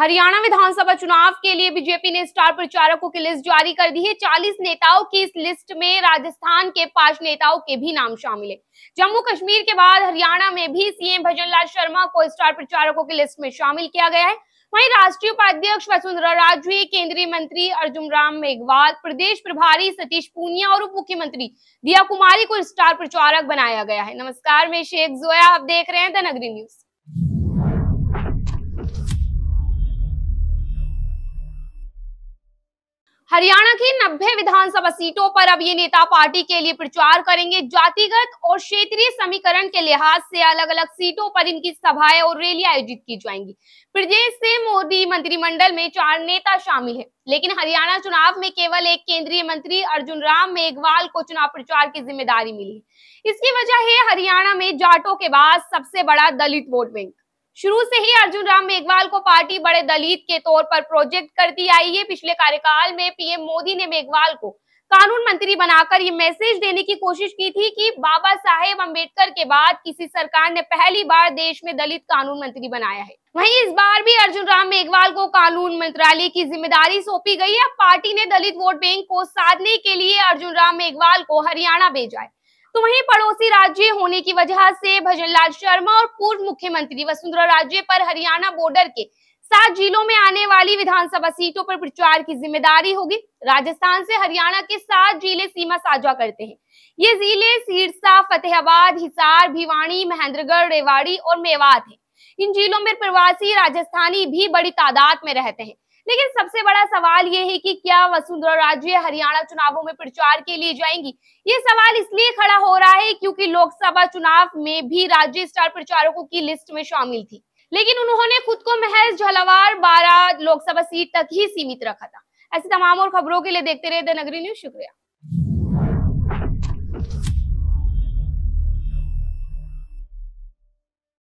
हरियाणा विधानसभा चुनाव के लिए बीजेपी ने स्टार प्रचारकों की लिस्ट जारी कर दी है 40 नेताओं की इस लिस्ट में राजस्थान के पांच नेताओं के भी नाम शामिल है जम्मू कश्मीर के बाद हरियाणा में भी सीएम भजनलाल शर्मा को स्टार प्रचारकों की लिस्ट में शामिल किया गया है वहीं राष्ट्रीय उपाध्यक्ष वसुंधरा राजवी केंद्रीय मंत्री अर्जुन राम मेघवाल प्रदेश प्रभारी सतीश पूनिया और उप मुख्यमंत्री दिया कुमारी को स्टार प्रचारक बनाया गया है नमस्कार मैं शेख जोया आप देख रहे हैं द नगरी न्यूज हरियाणा की नब्बे विधानसभा सीटों पर अब ये नेता पार्टी के लिए प्रचार करेंगे जातिगत और क्षेत्रीय समीकरण के लिहाज से अलग अलग सीटों पर इनकी सभाएं और रैली आयोजित की जाएंगी प्रदेश से मोदी मंत्रिमंडल में चार नेता शामिल है लेकिन हरियाणा चुनाव में केवल एक केंद्रीय मंत्री अर्जुन राम मेघवाल को चुनाव प्रचार की जिम्मेदारी मिली इसकी वजह है हरियाणा में जाटों के बाद सबसे बड़ा दलित वोट बैंक शुरू से ही अर्जुन राम मेघवाल को पार्टी बड़े दलित के तौर पर प्रोजेक्ट करती आई है पिछले कार्यकाल में पीएम मोदी ने मेघवाल को कानून मंत्री बनाकर ये मैसेज देने की कोशिश की थी कि बाबा साहेब अंबेडकर के बाद किसी सरकार ने पहली बार देश में दलित कानून मंत्री बनाया है वहीं इस बार भी अर्जुन राम मेघवाल को कानून मंत्रालय की जिम्मेदारी सौंपी गई है पार्टी ने दलित वोट बैंक को साधने के लिए अर्जुन राम मेघवाल को हरियाणा भेजा है तो वहीं पड़ोसी राज्य होने की वजह से भजनलाल शर्मा और पूर्व मुख्यमंत्री वसुंधरा राजे पर हरियाणा बॉर्डर के सात जिलों में आने वाली विधानसभा सीटों पर प्रचार की जिम्मेदारी होगी राजस्थान से हरियाणा के सात जिले सीमा साझा करते हैं ये जिले सिरसा फतेहाबाद हिसार भिवानी महेंद्रगढ़ रेवाड़ी और मेवात है इन जिलों में प्रवासी राजस्थानी भी बड़ी तादाद में रहते हैं लेकिन सबसे बड़ा सवाल ये है कि क्या वसुंधरा राजे हरियाणा चुनावों में प्रचार के लिए जाएंगी ये सवाल इसलिए खड़ा हो रहा है क्योंकि लोकसभा चुनाव में भी राज्य स्टार प्रचारकों की लिस्ट में शामिल थी लेकिन उन्होंने खुद को महज झलावार बारह लोकसभा सीट तक ही सीमित रखा था ऐसी तमाम और खबरों के लिए देखते रहे द नगरी न्यूज शुक्रिया